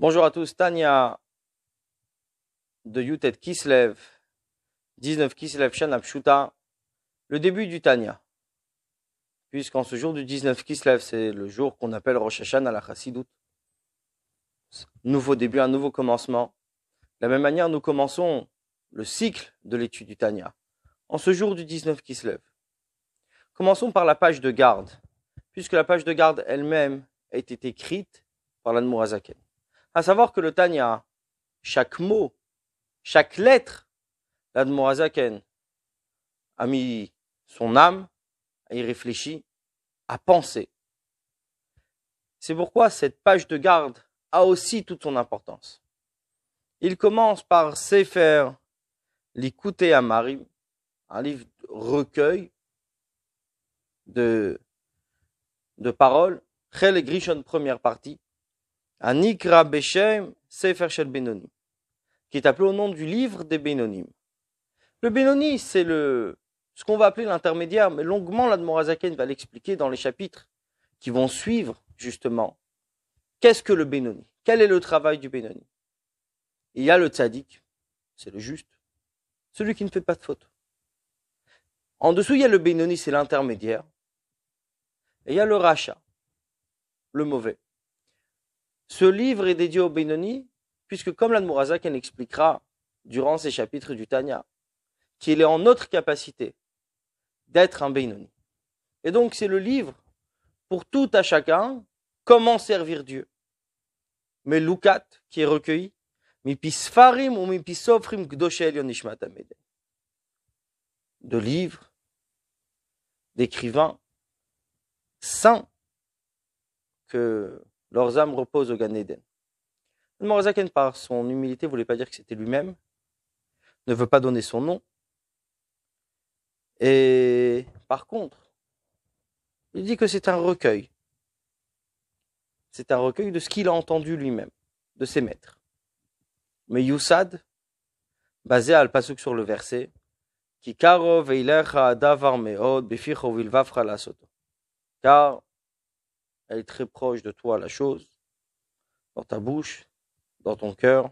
Bonjour à tous, Tania de Yutet Kislev, 19 Kislev Shan le début du Tania. Puisqu'en ce jour du 19 Kislev, c'est le jour qu'on appelle Rosh à la Chassidut. Nouveau début, un nouveau commencement. De la même manière, nous commençons le cycle de l'étude du Tania en ce jour du 19 Kislev. Commençons par la page de garde, puisque la page de garde elle-même a été écrite par azaken à savoir que le Tanya, chaque mot, chaque lettre, l'Admorazaken a mis son âme, a y réfléchi, a pensé. C'est pourquoi cette page de garde a aussi toute son importance. Il commence par Sefer à Marie, un livre recueil de, de paroles, Chel première partie, Anikra Beshem Sefer Benonim, qui est appelé au nom du livre des Benonim. Le Benoni, c'est le, ce qu'on va appeler l'intermédiaire, mais longuement l'Admorazaken va l'expliquer dans les chapitres qui vont suivre, justement. Qu'est-ce que le Benoni Quel est le travail du Benoni Il y a le Tzadik, c'est le juste, celui qui ne fait pas de faute. En dessous, il y a le Benoni, c'est l'intermédiaire. Et il y a le Racha, le mauvais ce livre est dédié au Benoni, puisque comme l'Admurazak en expliquera durant ses chapitres du Tanya, qu'il est en notre capacité d'être un Benoni. Et donc c'est le livre pour tout à chacun, comment servir Dieu. Mais Lukat, qui est recueilli, Mipisfarim ou Mipisofrim Yonishmat De livres, d'écrivains saints que leurs âmes reposent au Gan Eden. par son humilité, ne voulait pas dire que c'était lui-même, ne veut pas donner son nom. Et par contre, il dit que c'est un recueil. C'est un recueil de ce qu'il a entendu lui-même, de ses maîtres. Mais Youssad, basé à Al-Pasuk sur le verset, Car elle est très proche de toi, la chose, dans ta bouche, dans ton cœur,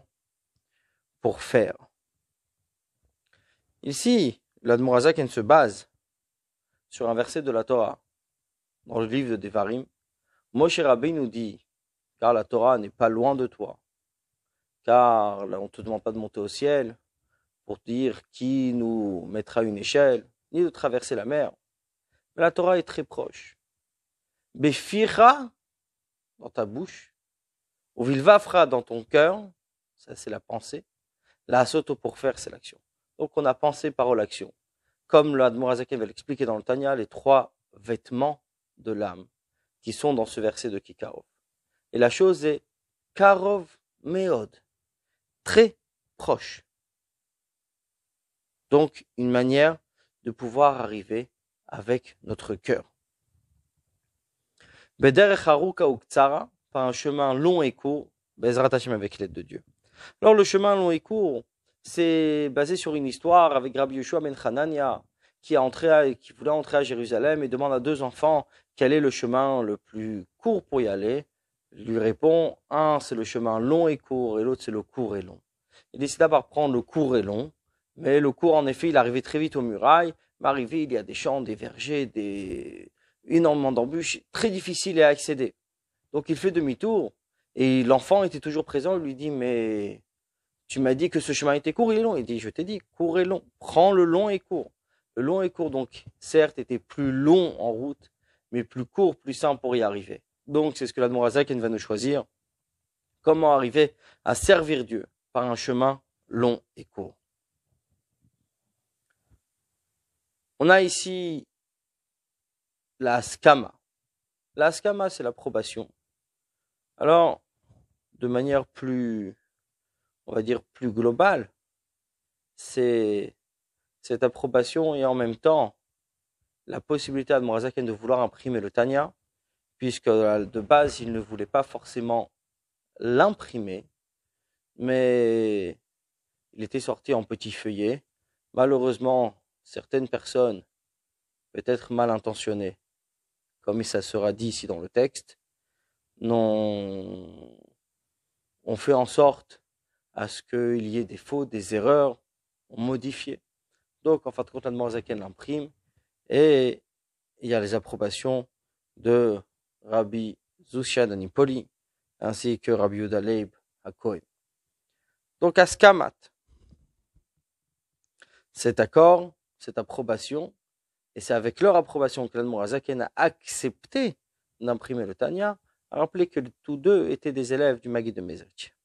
pour faire. Ici, l'Admorazaken se base sur un verset de la Torah, dans le livre de Devarim. Moshe Rabbi nous dit, car la Torah n'est pas loin de toi, car on ne te demande pas de monter au ciel pour dire qui nous mettra une échelle, ni de traverser la mer. Mais la Torah est très proche fira dans ta bouche. Ou vilvafra, dans ton cœur. Ça, c'est la pensée. La soto pour faire, c'est l'action. Donc, on a pensé parole, l'action. Comme le va l'expliquer dans le Tanya, les trois vêtements de l'âme qui sont dans ce verset de Kikarov. Et la chose est Karov Meod, très proche. Donc, une manière de pouvoir arriver avec notre cœur par un chemin long et court, avec l'aide de Dieu. Alors le chemin long et court, c'est basé sur une histoire avec Rabbi Yeshua Ben Hanania, qui, a entré qui voulait entrer à Jérusalem et demande à deux enfants quel est le chemin le plus court pour y aller. Il lui répond, un c'est le chemin long et court et l'autre c'est le court et long. Il décida par prendre le court et long, mais le court en effet il arrivait très vite aux murailles, mais arrivé il y a des champs, des vergers, des, énormément d'embûches, très difficiles à accéder. Donc il fait demi-tour et l'enfant était toujours présent. Il lui dit Mais tu m'as dit que ce chemin était court, et long. Il dit Je t'ai dit, court et long. Prends le long et court. Le long et court, donc, certes, était plus long en route, mais plus court, plus simple pour y arriver. Donc, c'est ce que Zaken va nous choisir. Comment arriver à servir Dieu par un chemin long et court. On a ici la scama, La scama, c'est l'approbation. Alors, de manière plus, on va dire, plus globale, c'est cette approbation et en même temps la possibilité à Mourazaken de vouloir imprimer le Tania, puisque euh, de base, il ne voulait pas forcément l'imprimer, mais il était sorti en petit feuillet. Malheureusement, certaines personnes, peut-être mal intentionnées, comme ça sera dit ici dans le texte, non, on fait en sorte à ce qu'il y ait des fautes, des erreurs, on modifie. Donc, en fait, de compte, la l'imprime et il y a les approbations de Rabbi de d'Anipoli ainsi que Rabbi Udaleib à Kohen. Donc, à Skamat, cet accord, cette approbation, et c'est avec leur approbation que l'Admorazaken a accepté d'imprimer le Tanya, a rappelé que tous deux étaient des élèves du Magi de Mezach.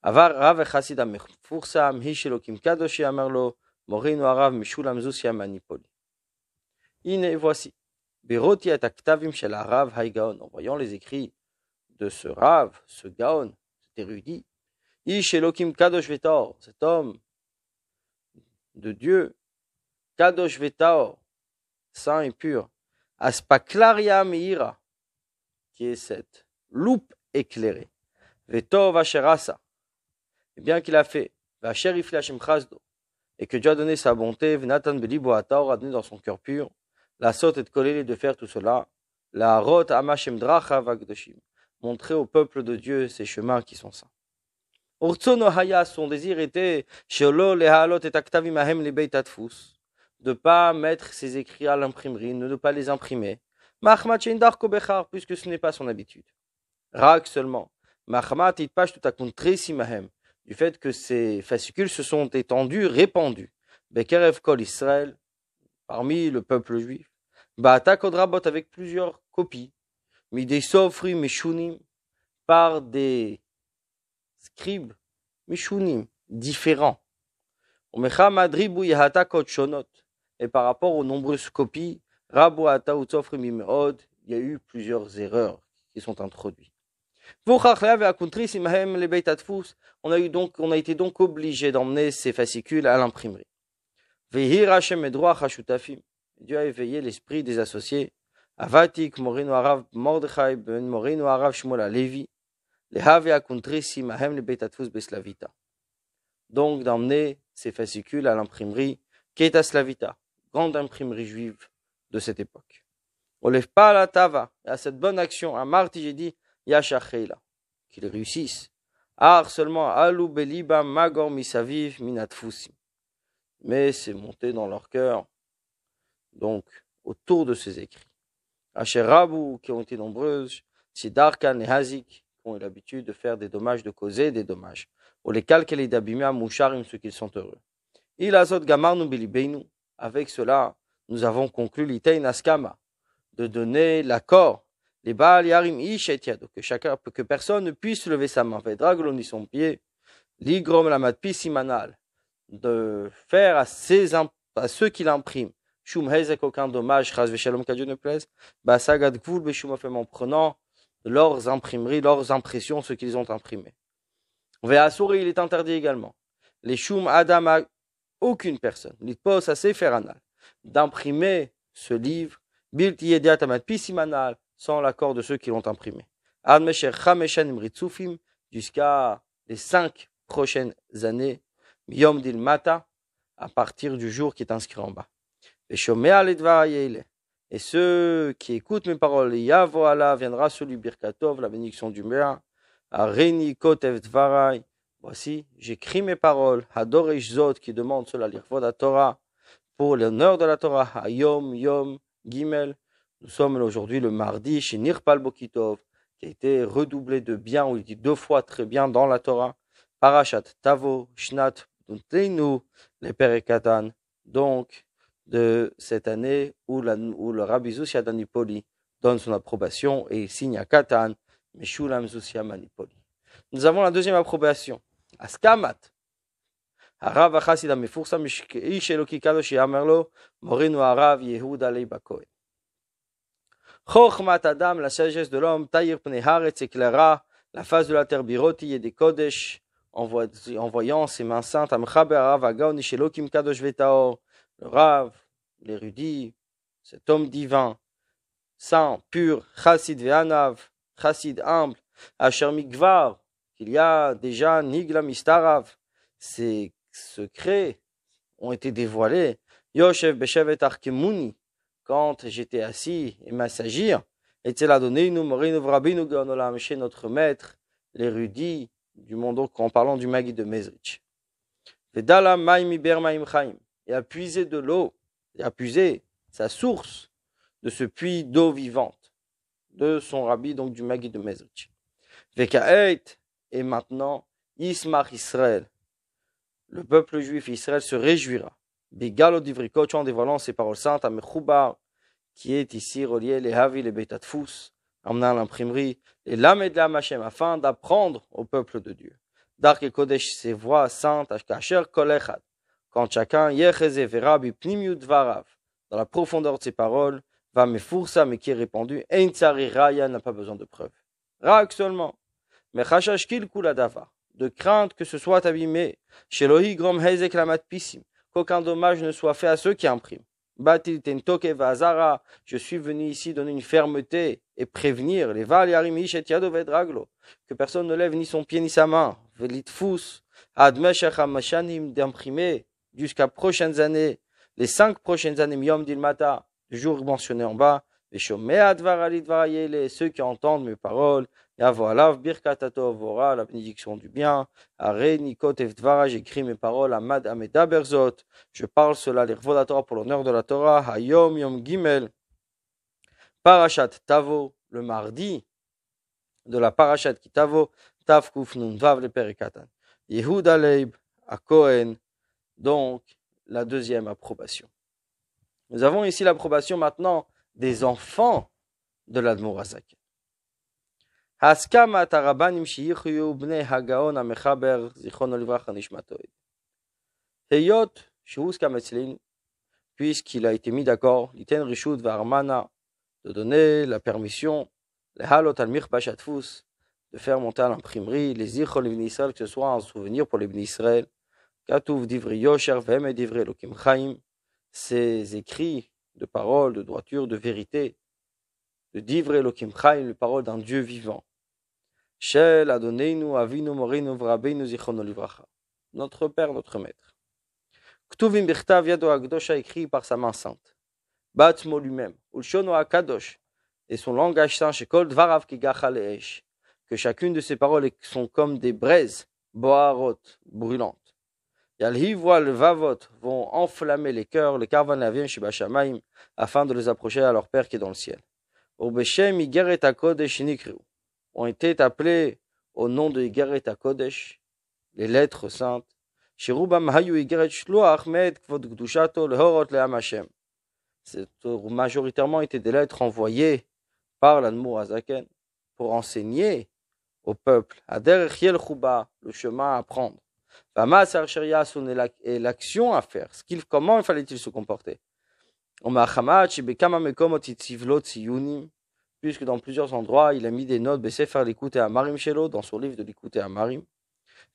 Avar Rav et Chassid mishelo Kadosh Kadoshi Amarlo, Morino Arav, Mishulam Zusia Manipoli. Ine, voici. Biroti et Aktavim Shel Arav En voyant les écrits de ce Rav, ce Gaon, cet érudit, Ishilokim Kadosh Vetor, cet homme de Dieu, Kadosh Vetao, saint et pur. Aspaklaria Meira, qui est cette loupe éclairée. Vetov Vacherasa, et bien qu'il a fait, Vacherif la et que Dieu a donné sa bonté, Venatan Belibo Ataor, a donné dans son cœur pur, la saute est de coller de faire tout cela, la rote Amashem Dracha Vagdoshim, montrer au peuple de Dieu ses chemins qui sont saints. Urtsono Haya, son désir était, Shelo Lehalot et de pas mettre ses écrits à l'imprimerie, de ne pas les imprimer. Mahmat Shendarko Bechar, puisque ce n'est pas son habitude. Rak seulement. Mahmat tout à simahem, du fait que ces fascicules se sont étendus, répandus. Bekerev Kol Israël, parmi le peuple juif. Baata Kodrabot avec plusieurs copies. Midesofri Mishunim, par des scribes Mishunim, différents et par rapport aux nombreuses copies, il y a eu plusieurs erreurs qui sont introduites. On a, eu donc, on a été donc obligé d'emmener ces fascicules à l'imprimerie. Dieu a éveillé l'esprit des associés. Avatik, Morino Arav, Mordechai, Ben Morino Arav, Shmola, Levi, le Havia si Mahem, le Betatfus, Beslavita. Donc d'emmener ces fascicules à l'imprimerie Keta Slavita grande imprimerie juive de cette époque. On lève pas à la tava et à cette bonne action, à Marti, j'ai dit, Yashachela, qu'ils réussissent. Ar seulement, Alou Beliba Magor Misaviv Minatfusim. Mais c'est monté dans leur cœur, donc, autour de ces écrits. Rabou, qui ont été nombreuses, Sidarkan et Hazik, ont eu l'habitude de faire des dommages, de causer des dommages. Ou les calques et les à Moucharim, ceux qui sont heureux. Il azot gamarnu bilibeinu, avec cela, nous avons conclu l'Itein Askama, de donner l'accord, les Baal Yarim Ish que chacun, que personne ne puisse lever sa main, dragon ni son pied, l'Igrom la Simanal, de faire à, ses, à ceux qui l'impriment, Shum Hezek aucun dommage, Chaz Veshalom, qu'à ne plaise, Basagad Gvul en prenant leurs imprimeries, leurs impressions, ce qu'ils ont imprimé. souris, il est interdit également. Les Shum Adam aucune personne, faire anal d'imprimer ce livre, bilti sans l'accord de ceux qui l'ont imprimé. jusqu'à les cinq prochaines années, yom dil mata, à partir du jour qui est inscrit en bas. Et ceux qui écoutent mes paroles, Yavo Allah viendra celui Birkatov, la bénédiction du Mea, Areni Kotev Voici, j'écris mes paroles, à Hador Zot qui demande cela, de la Torah, pour l'honneur de la Torah, à Yom, Gimel. Nous sommes aujourd'hui le mardi chez Nirpal Bokitov, qui a été redoublé de bien, où il dit deux fois très bien dans la Torah, Parashat Tavo, Shnat, Dunteinu, les Katan. Donc, de cette année où, le Rabbi Zusha Danipoli donne son approbation et signe à Katan, Meshulam Zusya Manipoli. Nous avons la deuxième approbation Askamat, a rav a chassid a me foussa mishke, ishélo kikadosh yammerlo, morinu a rav, yehouda leibakoe. Chochmat adam, la sagesse de l'homme, tair pneharet s'éclaira, la face de la terre biroti des kodesh, en voyant ses mains saintes, am chabé a kim kadosh le rav, l'érudit, cet homme divin, saint, pur, chassid v'anav, chassid ample, ashermi gvar, qu'il y a déjà Niglam mistarav, Ces secrets ont été dévoilés. Yoshev Beshevet Arkemuni, quand j'étais assis et massagir, était là donné nous gonolam chez notre maître, l'érudit du monde, en parlant du Magi de Mezrich. Vedala Maim Maim Chaim, et a puisé de l'eau, et a puisé sa source de ce puits d'eau vivante, de son rabbi, donc du Magi de Mezrich. Vekaet, et maintenant, Ismach Israël. Le peuple juif Israël se réjouira. Bigalo divrikot, en dévoilant ses paroles saintes à Mechoubar, qui est ici relié les Havi, les Betatfous, amenant l'imprimerie, les de la Machem, afin d'apprendre au peuple de Dieu. Dark et Kodesh, ses voix saintes, Kacher Kolechad, quand chacun, Yecheze verra, bipnimiud, Varav, dans la profondeur de ses paroles, va me foursa, mais qui est répandu, et Raya n'a pas besoin de preuves. Rak seulement mais à d'ava, de crainte que ce soit abîmé, chez Lohi Grom pisim qu'aucun dommage ne soit fait à ceux qui impriment. Batil Tentoke Vazara, je suis venu ici donner une fermeté et prévenir les Valiarimish et Yadovedraglo, que personne ne lève ni son pied ni sa main, Velitfus, Admeshachamashim d'imprimer jusqu'à prochaines années, les cinq prochaines années Miom Dilmata, jour mentionné en bas, et advar et ceux qui entendent mes paroles, la bénédiction du bien. j'écris mes paroles à Mad Berzot. Je parle cela la Torah pour l'honneur de la Torah. Hayom Yom Gimel. Parashat Tavo, le mardi de la Parashat qui Tavo, Tav nun Vav le Perikatan. Yehuda Leib à Cohen. Donc, la deuxième approbation. Nous avons ici l'approbation maintenant des enfants de l'Admorazak. הסכמה tarabanim הרבנים bnei hagaon hamechaber zichon זיכרונו לברכה, נשמתו. היות puisqu'il a été mis d'accord, l'iten Rishu'd v'Armana de donner la permission, le halot מכבש הדפוס, de faire monter à l'imprimerie les zichron l'Ibn Israël, que ce soit un souvenir pour les Israël, katuv d'Ivri Yosher, Vehem d'Ivri lokim Chaim, ces écrits de paroles, de droiture, de vérité, de d'Ivri lokim Chaim, les paroles d'un Dieu vivant. Notre Père, notre Maître. Ktuvim Birtav Yado Agdosh a écrit par sa main sainte. Batmo lui-même. Ulshono Akadosh. Et son langage saint chez Kol Dvarav Kigacha Leesh. Que chacune de ses paroles sont comme des braises, boarot, brûlantes. Yalhivwa le Vavot vont enflammer les cœurs, les carvanavim chez Bachamaim, afin de les approcher à leur Père qui est dans le ciel. Obeshem Igeret Akodesh ont été appelés au nom de Igaret Kodesh, les lettres saintes. Shirubam hayu Igaret Shluach Ahmed Kvod Gdushato Lehorot Leham Hashem. majoritairement étaient des lettres envoyées par l'Anmour HaZaken pour enseigner au peuple à Yel Chuba le chemin à prendre. Vamasar Sharia et l'action à faire. Ce qu'il, comment fallait-il se comporter? Omar Hamad, Shibekama Mekomot Itzivlot Siyunim puisque dans plusieurs endroits, il a mis des notes, faire l'écouter à Marim Shelo, dans son livre de l'écouter à Marim.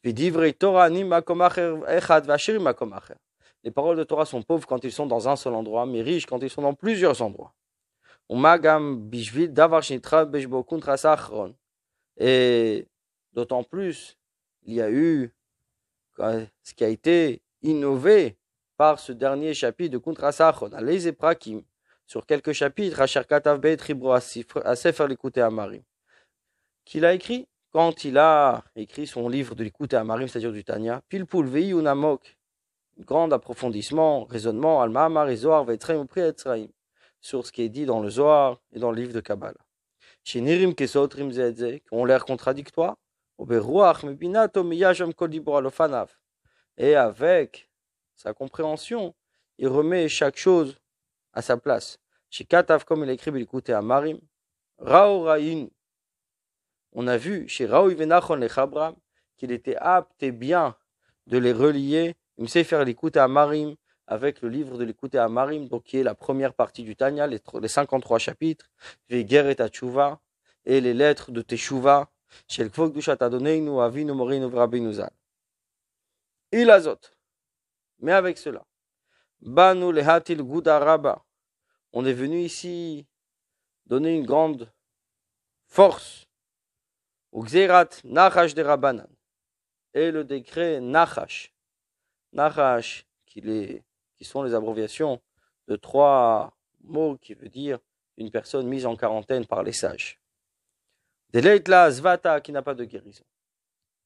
Les paroles de Torah sont pauvres quand ils sont dans un seul endroit, mais riches quand ils sont dans plusieurs endroits. Et d'autant plus, il y a eu euh, ce qui a été innové par ce dernier chapitre de Kuntrasachon, à qui sur quelques chapitres, qu'il a écrit quand il a écrit son livre de l'écoute à Amarim, c'est-à-dire du Tanya, Pilpul Vei Unamok, grand approfondissement, raisonnement, alma mahamar et Zohar, Vetraim sur ce qui est dit dans le Zohar et dans le livre de Kabbalah. Chez Nirim Kesotrim Zedze, qui ont l'air contradictoires, Oberuach Mebinato Miyajam Kodibor Alofanav, et avec sa compréhension, il remet chaque chose à sa place. Shikatav, comme il écrit, il écoutait à Marim. On a vu chez Rao Ivenachon le Chabram qu'il était apte et bien de les relier, il sait faire l'écoute à Marim avec le livre de l'écoute à Marim, donc qui est la première partie du Tanya, les, 53 chapitres, Veger et et les lettres de Teshuva, chez le Kvogdushat Adoneinu, Avinu, Morinu, Vrabinuzal. Il azote Mais avec cela, Banu gudaraba. On est venu ici donner une grande force au xerat Nahash de Rabbanan et le décret nachash. Nahash, qui, qui sont les abréviations de trois mots qui veut dire une personne mise en quarantaine par les sages. Deleitla svata qui n'a pas de guérison.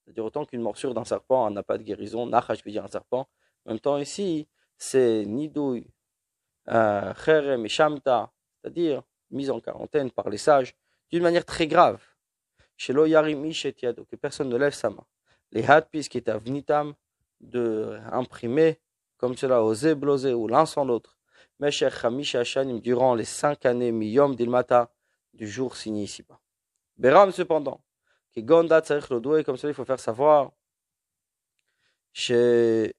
C'est-à-dire autant qu'une morsure d'un serpent n'a pas de guérison, nachash veut dire un serpent. En même temps ici, c'est Nidoui, euh, kherem et shamta, c'est-à-dire mise en quarantaine par les sages, d'une manière très grave. Chez l'oyarimi Yado, que personne ne lève sa main. Les hadpis qui étaient à vnitam, de imprimer comme cela aux blosé ou l'un sans l'autre. Meshech Hamish Hashanim durant les cinq années miyom dilmata du jour signé ici-bas. Beram cependant, qui gonda comme cela il faut faire savoir, chez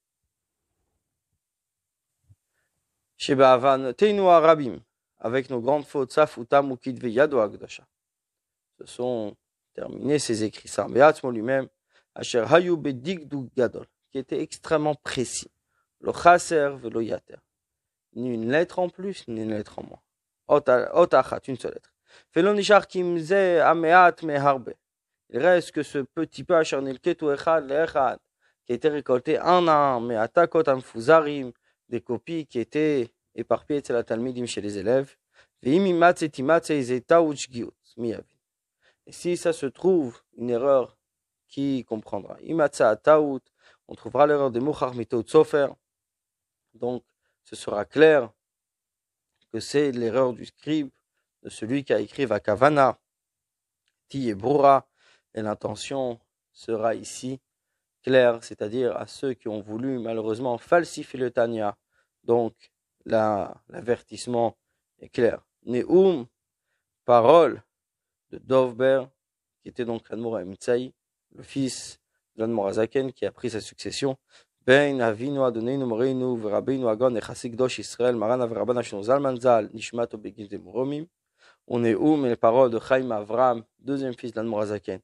Arabim avec nos grandes fautes, ou Utam, Ukid, Agdasha. Ce sont terminés ces écrits. Sarbeatzmo lui-même, Asher Hayu Bedigdu Gadol, qui était extrêmement précis. Le Chaser, Velo Yater. Ni une lettre en plus, ni une lettre en moins. Otachat, une seule lettre. Felonishar Kimze Ameat Meharbe. Il reste que ce petit peu, Asher Nilketu Echad, qui a été récolté un à un, mais Atakot Amfuzarim, des copies qui étaient éparpillées chez la Talmidim, chez les élèves. Et si ça se trouve, une erreur, qui comprendra On trouvera l'erreur de Mouchar Mito Donc, ce sera clair que c'est l'erreur du scribe, de celui qui a écrit Vakavana, Kavana et l'intention sera ici c'est-à-dire à ceux qui ont voulu malheureusement falsifier le Tanya. Donc, l'avertissement est clair. Neum, parole de Dovber, qui était donc Admor Mitzai, le fils de Azaken, qui a pris sa succession. Ben avinu Adonenu morinu Verabinu Agon Echasik Dosh Israël Maran Avraban Ashon Zalmanzal Nishmato Begin romim On est où, mais les paroles de Chaim Avram, deuxième fils d'Admor Azaken.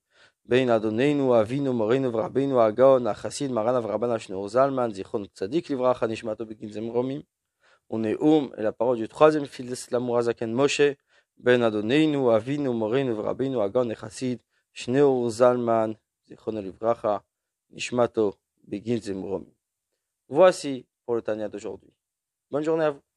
Bein Adonenu, Avinu, Morenu, Vrabenu, Agaon, Achassid, Maran, Avraban, Ashneur, Zalman, Zichon, Tzadik, Livracha, Nishmato, Bekinzem, Romim. On est Oum, et la parole du troisième fils de l'Amour Azaken Moshe. Bein Adonenu, Avinu, Morenu, Vrabenu, Agaon, Achassid, Shneur, Zalman, Zichon, Livracha, Nishmato, Bekinzem, Romim. Voici pour le Tania d'aujourd'hui. Bonne journée à vous.